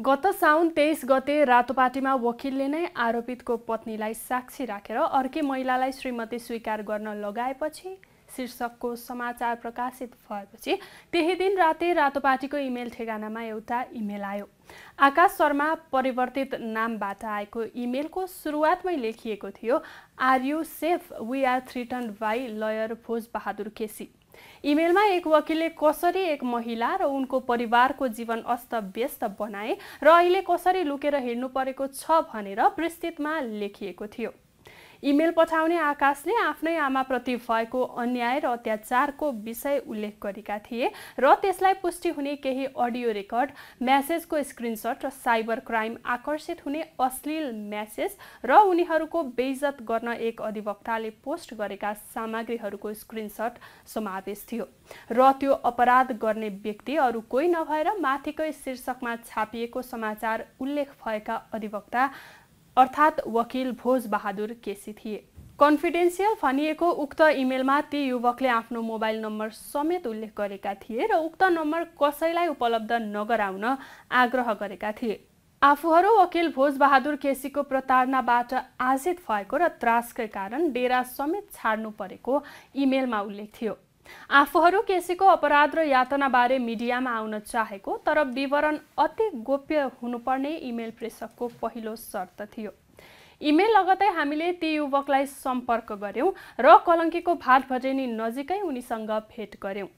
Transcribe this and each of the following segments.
गत साउन तेइस गते रातोपाटीमा वकिलले नै आरोपितको पत्नीलाई साक्षी राखेर अर्कै महिलालाई श्रीमती स्वीकार गर्न लगाएपछि शीर्षकको समाचार प्रकाशित भएपछि त्यही दिन राति रातोपाटीको इमेल ठेगानामा एउटा इमेल आयो आकाश शर्मा परिवर्तित नामबाट आएको इमेलको सुरुवातमै लेखिएको थियो are you safe we are threaten by lawyer Bhoj Bahadur KC इमेलमा एक वकिलले कसरी एक महिला र उनको परिवारको जीवन अस्तव्यस्त बनाए र अहिले कसरी लुकेर हिँड्नु परेको छ भनेर विस्तृतमा लेखिएको थियो इमेल पठाउने आकाशले आफ्नै आमाप्रति भएको अन्याय र अत्याचारको विषय उल्लेख गरेका थिए र त्यसलाई पुष्टि हुने केही अडियो रेकर्ड म्यासेजको स्क्रिनसट र साइबर क्राइम आकर्षित हुने अश्लील म्यासेज र उनीहरूको बेइजत गर्न एक अधिवक्ताले पोस्ट गरेका सामग्रीहरूको स्क्रिनसट समावेश थियो र त्यो अपराध गर्ने व्यक्ति अरू कोही नभएर माथिकै शीर्षकमा छापिएको समाचार उल्लेख भएका अधिवक्ता अर्थात् वकिल भोज बहादुर केसी थिए कन्फिडेन्सियल भनिएको उक्त इमेलमा ती युवकले आफ्नो मोबाइल नम्बर समेत उल्लेख गरेका थिए र उक्त नम्बर कसैलाई उपलब्ध नगराउन आग्रह गरेका थिए आफूहरू वकिल बहादुर केसीको प्रताडनाबाट आजित भएको र त्रासकै कारण डेरा समेत छाड्नु परेको इमेलमा उल्लेख थियो आफूहरू केसीको अपराध र यातनाबारे मिडियामा आउन चाहेको तर विवरण अति गोप्य हुनुपर्ने इमेल प्रेषकको पहिलो शर्त थियो इमेल लगतै हामीले ती युवकलाई सम्पर्क गऱ्यौँ र कलङ्कीको भात भजेनी नजिकै उनीसँग भेट गऱ्यौँ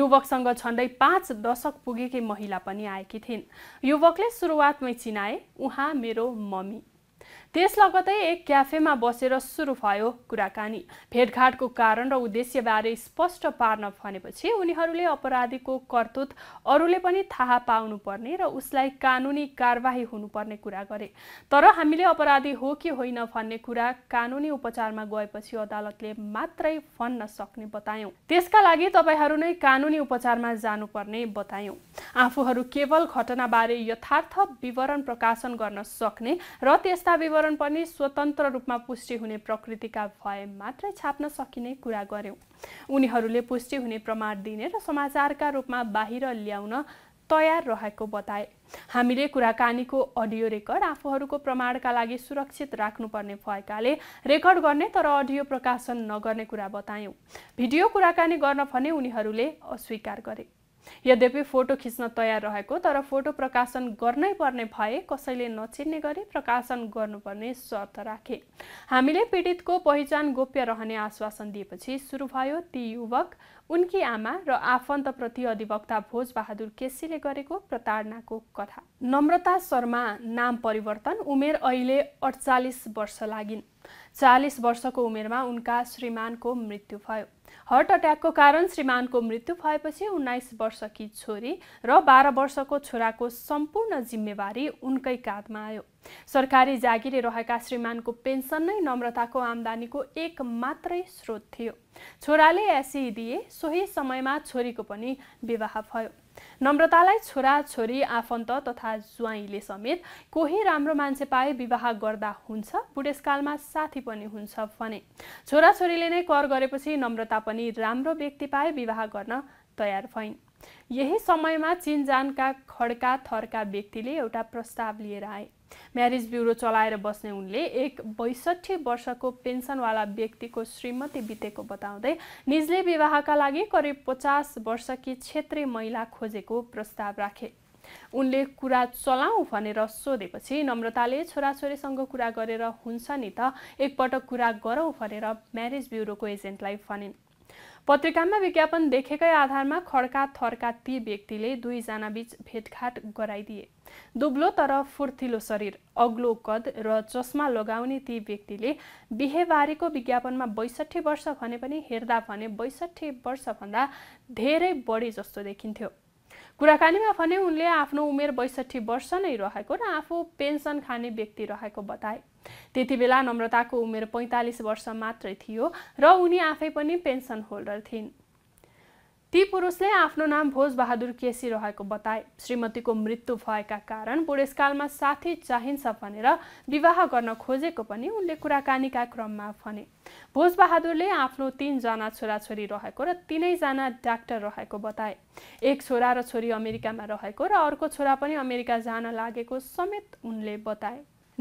युवकसँग झन्डै पाँच दशक पुगेकी महिला पनि आएकी थिइन् युवकले सुरुवातमै चिनाए उहाँ मेरो मम्मी त्यस लगतै एक क्याफेमा बसेर सुरु भयो कुराकानी भेटघाटको कारण र उद्देश्यबारे स्पष्ट पार्न भनेपछि उनीहरूले अपराधीको कर्तुत अरूले पनि थाहा पाउनुपर्ने र उसलाई कानुनी कारवाही हुनुपर्ने कुरा गरे तर हामीले अपराधी हो कि होइन भन्ने कुरा कानुनी उपचारमा गएपछि अदालतले मात्रै भन्न सक्ने बतायौँ त्यसका लागि तपाईँहरू नै कानुनी उपचारमा जानुपर्ने बतायौँ आफूहरू केवल घटनाबारे यथार्थ विवरण प्रकाशन गर्न सक्ने र त्यस्ता विवरण विवरण पनि स्वतन्त्र रूपमा पुष्टि हुने प्रकृतिका भए मात्रै छाप्न सकिने कुरा गर्यौँ उनीहरूले पुष्टि हुने प्रमाण दिने र समाचारका रूपमा बाहिर ल्याउन तयार रहेको बताए हामीले कुराकानीको अडियो रेकर्ड आफूहरूको प्रमाणका लागि सुरक्षित राख्नुपर्ने भएकाले रेकर्ड गर्ने तर अडियो प्रकाशन नगर्ने कुरा बतायौँ भिडियो कुराकानी गर्न भने उनीहरूले अस्वीकार गरे यद्यपि फोटो खिच्न तयार रहेको तर फोटो प्रकाशन गर्नै पर्ने भए कसैले नचिन्ने गरी प्रकाशन गर्नुपर्ने शर्त राखे हामीले पीडितको पहिचान गोप्य रहने आश्वासन दिएपछि सुरु भयो ती युवक उनकी आमा र आफन्तप्रति अधिवक्ता भोजबहादुर केसीले गरेको प्रताडनाको कथा नम्रता शर्मा नाम परिवर्तन उमेर अहिले अडचालिस वर्ष लागिन् चालिस वर्षको उमेरमा उनका श्रीमानको मृत्यु भयो हर्ट अट्याकको कारण श्रीमानको मृत्यु भएपछि उन्नाइस वर्षकी छोरी र बाह्र वर्षको छोराको सम्पूर्ण जिम्मेवारी उनकै काँधमा आयो सरकारी जागिरे रहेका श्रीमानको पेन्सन नै नम्रताको आम्दानीको एक मात्रै स्रोत थियो छोराले एसी दिए सोही समयमा छोरीको पनि विवाह भयो नम्रतालाई छोरा छोरी आफन्त तथा ज्वाइँले समेत कोही राम्रो मान्छे पाए विवाह गर्दा हुन्छ बुढेसकालमा साथी पनि हुन्छ भने छोराछोरीले नै कर गरेपछि नम्रता पनि राम्रो व्यक्ति पाए विवाह गर्न तयार भइन् यही समयमा चिनजानका खड्का थरका व्यक्तिले एउटा प्रस्ताव लिएर आए म्यारिज ब्युरो चलाएर बस्ने उनले एक बैसठी वर्षको पेन्सनवाला व्यक्तिको श्रीमती बितेको बताउँदै निजले विवाहका लागि करिब पचास वर्षकी क्षेत्रीय महिला खोजेको प्रस्ताव राखे उनले कुरा चलाऊ भनेर सोधेपछि नम्रताले छोराछोरीसँग कुरा गरेर हुन्छ नि त एकपटक कुरा गरौँ भनेर म्यारेज ब्युरोको एजेन्टलाई भनिन् पत्रिकामा विज्ञापन देखेकै आधारमा खड्का थर्का ती व्यक्तिले बीच भेटघाट गराइदिए दुब्लो तर फुर्तिलो शरीर अग्लो कद र चस्मा लगाउने ती व्यक्तिले बिहेबारीको विज्ञापनमा बैसठी वर्ष भने पनि हेर्दा भने बैसठी वर्षभन्दा धेरै बढी जस्तो देखिन्थ्यो कुराकानीमा भने उनले आफ्नो उमेर बैसठी वर्ष नै रहेको र आफू पेन्सन खाने व्यक्ति रहेको बताए त्यति बेला नम्रताको उमेर पैँतालिस वर्ष मात्रै थियो र उनी आफै पनि पेन्सन होल्डर थिइन् ती पुरुषले आफ्नो नाम भोजबहादुर केसी रहेको बताए श्रीमतीको मृत्यु भएका कारण बुढेसकालमा साथी चाहिन्छ भनेर विवाह गर्न खोजेको पनि उनले कुराकानीका क्रममा भने भोजबहादुरले आफ्नो तिनजना छोराछोरी रहेको र तिनैजना डाक्टर रहेको बताए एक छोरा र छोरी अमेरिकामा रहेको र अर्को छोरा पनि अमेरिका जान लागेको समेत उनले बताए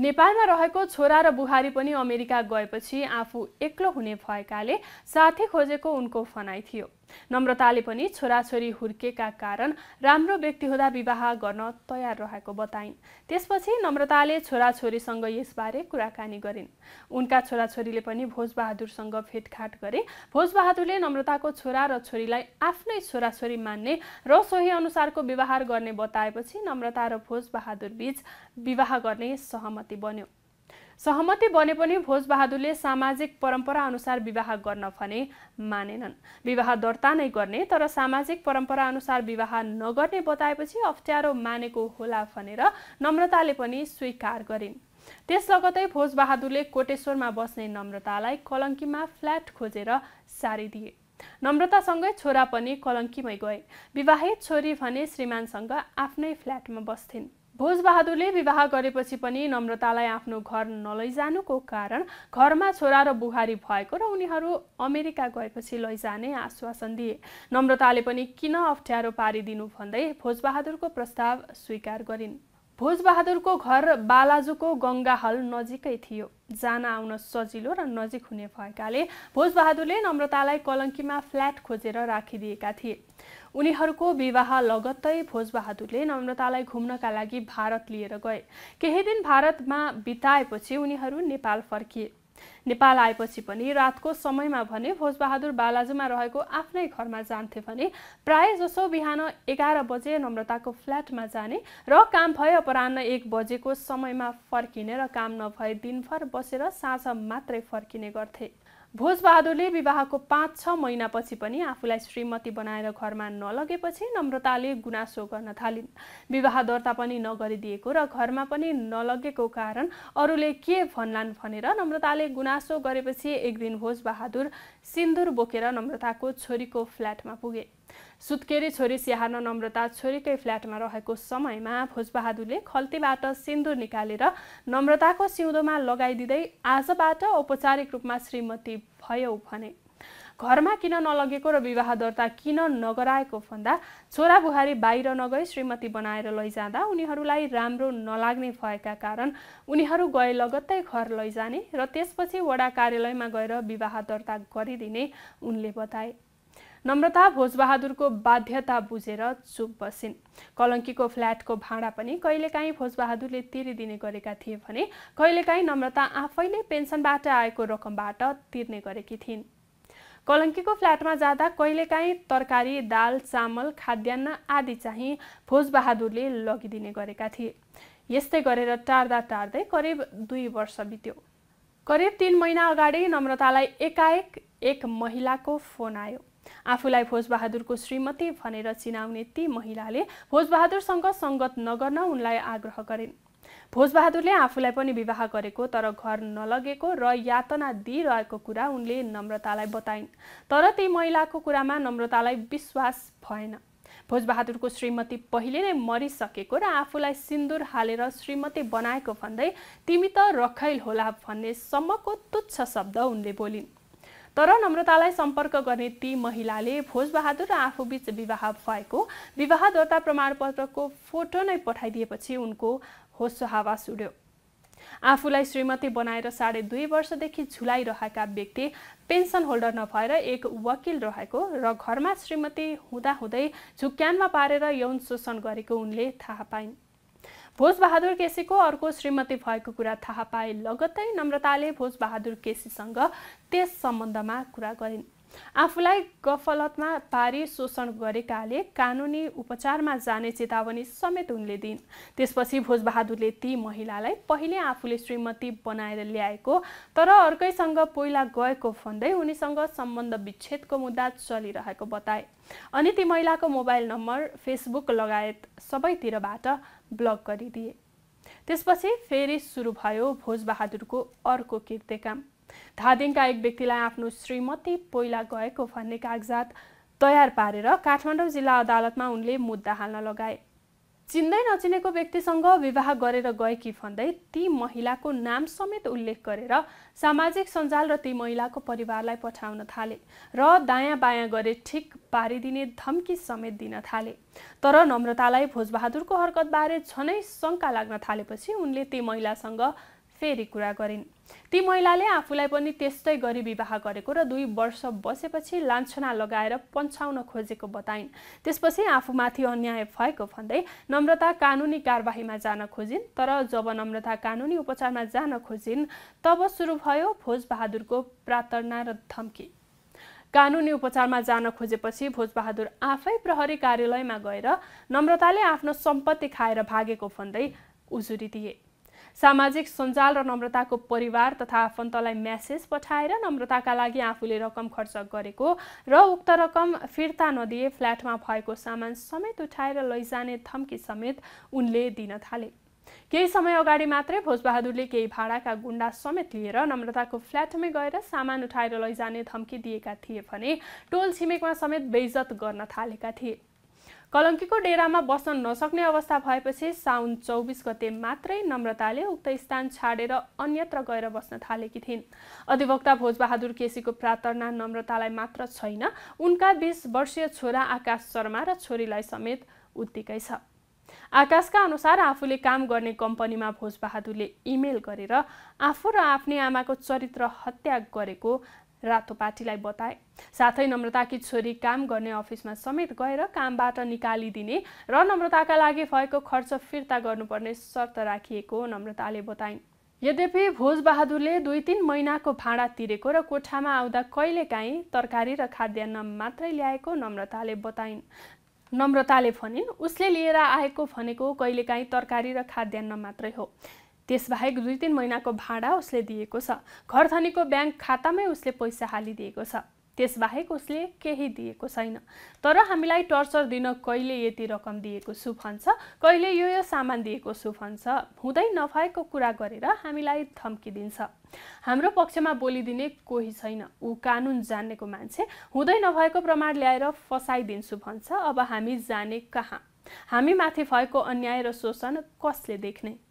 नेपालमा रहेको छोरा र बुहारी पनि अमेरिका गएपछि आफू एक्लो हुने भएकाले साथी खोजेको उनको भनाइ थियो नम्रताले पनि छोराछोरी हुर्केका कारण राम्रो व्यक्ति हुँदा विवाह गर्न तयार रहेको बताइन् त्यसपछि नम्रताले छोराछोरीसँग यसबारे कुराकानी गरिन् उनका छोराछोरीले पनि भोजबहादुरसँग भेटघाट गरे भोजबहादुरले नम्रताको छोरा र छोरीलाई आफ्नै छोराछोरी मान्ने र सोही अनुसारको व्यवहार गर्ने बताएपछि नम्रता र भोजबहादुर बीच विवाह गर्ने सहमति बन्यो सहमति बने पनि भोजबहादुरले सामाजिक परम्परा अनुसार विवाह गर्न भने मानेनन् विवाह दर्ता नै गर्ने तर सामाजिक परम्परा अनुसार विवाह नगर्ने बताएपछि अप्ठ्यारो मानेको होला भनेर नम्रताले पनि स्वीकार गरिन् त्यस लगतै भोजबहादुरले कोटेश्वरमा बस्ने नम्रतालाई कलङ्कीमा फ्ल्याट खोजेर सारिदिए नम्रतासँगै छोरा पनि कलङ्कीमै गए विवाहित छोरी भने श्रीमानसँग आफ्नै फ्ल्याटमा बस्थिन् भोजबहादुरले विवाह गरेपछि पनि नम्रतालाई आफ्नो घर नलैजानुको कारण घरमा छोरा र बुहारी भएको र उनीहरू अमेरिका गएपछि लैजाने आश्वासन दिए नम्रताले पनि किन अप्ठ्यारो पारिदिनु भन्दै भोजबहादुरको प्रस्ताव स्वीकार गरिन् भोजबहादुरको घर बालाजुको हल नजिकै थियो जान आउन सजिलो र नजिक हुने भएकाले भोजबहादुरले नम्रतालाई कलङ्कीमा फ्ल्याट खोजेर राखिदिएका थिए उनीहरूको विवाह लगत्तै भोजबहादुरले नम्रतालाई घुम्नका लागि भारत लिएर गए केही दिन भारतमा बिताएपछि उनीहरू नेपाल फर्किए नेपाल आएपछि पनि रातको समयमा भने भोजबहादुर बालाजुमा रहेको आफ्नै घरमा जान्थे भने प्राय जसो बिहान एघार बजे नम्रताको फ्ल्याटमा जाने र काम भए अपरान्न एक बजेको समयमा फर्किने र काम नभए दिनभर बसेर साँझ मात्रै फर्किने गर्थे भोजबहादुरले विवाहको पाँच छ महिनापछि पनि आफूलाई श्रीमती बनाएर घरमा नलगेपछि नम्रताले गुनासो गर्न थालिन् विवाह दर्ता पनि नगरिदिएको र घरमा पनि नलगेको कारण अरूले के भन्लान् भनेर नम्रताले गुनासो गरेपछि एक दिन भोजबहादुर सिन्दुर बोकेर नम्रताको छोरीको फ्ल्याटमा पुगे सुत्केरी छोरी स्याहार्न नम्रता छोरीकै फ्ल्याटमा रहेको समयमा भोजबहादुरले खल्तीबाट सिन्दुर निकालेर नम्रताको सिउँदोमा लगाइदिँदै आजबाट औपचारिक रूपमा श्रीमती भयो भने घरमा किन नलगेको र विवाह दर्ता किन नगराएको भन्दा छोरा बुहारी बाहिर नगई श्रीमती बनाएर लैजाँदा उनीहरूलाई राम्रो नलाग्ने भएका कारण उनीहरू गए लगत्तै घर लैजाने र त्यसपछि वडा कार्यालयमा गएर विवाह दर्ता गरिदिने उनले बताए नम्रता भोजबहादुरको बाध्यता बुझेर चुप बसिन् कलङ्कीको फ्ल्याटको भाँडा पनि कहिलेकाहीँ भोजबहादुरले तिरिदिने गरेका थिए भने कहिलेकाहीँ नम्रता आफैले पेन्सनबाट आएको रकमबाट तिर्ने गरेकी थिइन् कलङ्कीको फ्ल्याटमा जाँदा कहिलेकाहीँ तरकारी दाल चामल खाद्यान्न आदि चाहिँ भोजबहादुरले लगिदिने गरेका थिए यस्तै गरेर टार्दा टार्दै करिब दुई वर्ष बित्यो करिब तिन महिना अगाडि नम्रतालाई एकाएक एक महिलाको फोन आयो आफूलाई भोजबहादुरको श्रीमती भनेर चिनाउने ती महिलाले भोजबहादुरसँग सङ्गत नगर्न उनलाई आग्रह गरिन् भोजबहादुरले आफूलाई पनि विवाह गरेको तर घर नलगेको र यातना दिइरहेको कुरा उनले नम्रतालाई बताइन् तर ती महिलाको कुरामा नम्रतालाई विश्वास भएन भोजबहादुरको श्रीमती पहिले नै मरिसकेको र आफूलाई सिन्दुर हालेर श्रीमती बनाएको भन्दै तिमी त रखैल होला भन्ने सम्मको तुच्छ शब्द उनले बोलिन् तर नम्रतालाई सम्पर्क गर्ने ती महिलाले भोजबहादुर र आफूबीच विवाह भएको विवाह दर्ता प्रमाणपत्रको फोटो नै पठाइदिएपछि उनको होस हावास उड्यो आफूलाई श्रीमती बनाएर साढे दुई वर्षदेखि झुलाइरहेका व्यक्ति पेन्सन होल्डर नभएर एक वकिल रहेको र घरमा श्रीमती हुँदाहुँदै झुक्यानमा पारेर यौन शोषण गरेको उनले थाहा पाइन् भोजबहादुर केसीको अर्को श्रीमती भएको कुरा थाहा पाए लगत्तै नम्रताले भोजबहादुर केसीसँग त्यस सम्बन्धमा कुरा गरिन् आफूलाई गफलतमा पारी शोषण गरेकाले कानुनी उपचारमा जाने चेतावनी समेत उनले दिइन् त्यसपछि भोजबहादुरले ती महिलालाई पहिले आफूले श्रीमती बनाएर ल्याएको तर अर्कैसँग पहिला गएको भन्दै उनीसँग सम्बन्ध विच्छेदको मुद्दा चलिरहेको बताए अनि ती महिलाको मोबाइल नम्बर फेसबुक लगायत सबैतिरबाट ब्लक गरिदिए त्यसपछि फेरि सुरु भयो भोजबहादुरको अर्को काम धादिङका एक व्यक्तिलाई आफ्नो श्रीमती पहिला गएको भन्ने कागजात तयार पारेर काठमाडौँ जिल्ला अदालतमा उनले मुद्दा हाल्न लगाए चिन्दै नचिनेको व्यक्तिसँग विवाह गरेर गएकी भन्दै ती महिलाको नाम समेत उल्लेख गरेर सामाजिक सञ्जाल र ती महिलाको परिवारलाई पठाउन थाले र दायाँ बायाँ गरे ठिक पारिदिने धम्की समेत दिन थाले तर नम्रतालाई भोजबहादुरको हरकतबारे झनै शङ्का लाग्न थालेपछि उनले ती महिलासँग फेरि कुरा गरिन् ती महिलाले आफूलाई पनि त्यस्तै गरी विवाह गरेको र दुई वर्ष बसेपछि लान्छना लगाएर पन्छाउन खोजेको बताइन् त्यसपछि आफूमाथि अन्याय भएको भन्दै नम्रता कानुनी कारवाहीमा जान खोजिन् तर जब नम्रता कानुनी उपचारमा जान खोजिन् तब सुरु भयो भोजबहादुरको प्रार्थना र धम्की कानुनी उपचारमा जान खोजेपछि भोजबहादुर आफै प्रहरी कार्यालयमा गएर नम्रताले आफ्नो सम्पत्ति खाएर भागेको भन्दै उजुरी दिए सामाजिक सञ्जाल र नम्रताको परिवार तथा आफन्तलाई म्यासेज पठाएर नम्रताका लागि आफूले रकम खर्च गरेको र उक्त रकम फिर्ता नदिए फ्ल्याटमा भएको सामान समेत उठाएर लैजाने थम्की समेत उनले दिन थाले केही समय अगाडि मात्रै भोजबहादुरले केही भाडाका गुन्डा समेत लिएर नम्रताको फ्ल्याटमै गएर सामान उठाएर लैजाने धम्की दिएका थिए भने टोल छिमेकमा समेत बेइजत गर्न थालेका थिए कलङ्कीको डेरामा बस्न नसक्ने अवस्था भएपछि साउन चौबिस गते मात्रै नम्रताले उक्त स्थान छाडेर अन्यत्र गएर बस्न थालेकी थिइन् अधिवक्ता भोजबहादुर केसीको प्रार्थना नम्रतालाई मात्र छैन उनका बिस वर्षीय छोरा आकाश शर्मा र छोरीलाई समेत उत्तिकै छ आकाशका अनुसार आफूले काम गर्ने कम्पनीमा भोजबहादुरले इमेल गरेर आफू र आफ्नै आमाको चरित्र हत्या गरेको रातो पार्टीलाई बताए साथै नम्रताकी छोरी काम गर्ने अफिसमा समेत गएर कामबाट निकालिदिने र नम्रताका लागि भएको खर्च फिर्ता गर्नुपर्ने शर्त राखिएको नम्रताले बताइन् यद्यपि भोजबहादुरले दुई तिन महिनाको भाँडा तिरेको र कोठामा आउँदा कहिलेकाहीँ तरकारी र खाद्यान्न मात्रै ल्याएको नम्रताले बताइन् नम्रताले भनिन् उसले लिएर आएको भनेको कहिलेकाहीँ तरकारी र खाद्यान्न मात्रै हो त्यसबाहेक दुई तिन महिनाको भाँडा उसले दिएको छ घरधनीको ब्याङ्क खातामै उसले पैसा हालिदिएको छ त्यसबाहेक उसले केही दिएको छैन तर हामीलाई टर्चर दिन कहिले यति रकम दिएको छु भन्छ कहिले यो यो सामान दिएको छु भन्छ हुँदै नभएको कुरा गरेर हामीलाई धम्किदिन्छ हाम्रो पक्षमा बोलिदिने कोही छैन ऊ कानुन जान्नेको मान्छे हुँदै नभएको प्रमाण ल्याएर फसाइदिन्छु भन्छ अब हामी जाने कहाँ हामी माथि भएको अन्याय र शोषण कसले देख्ने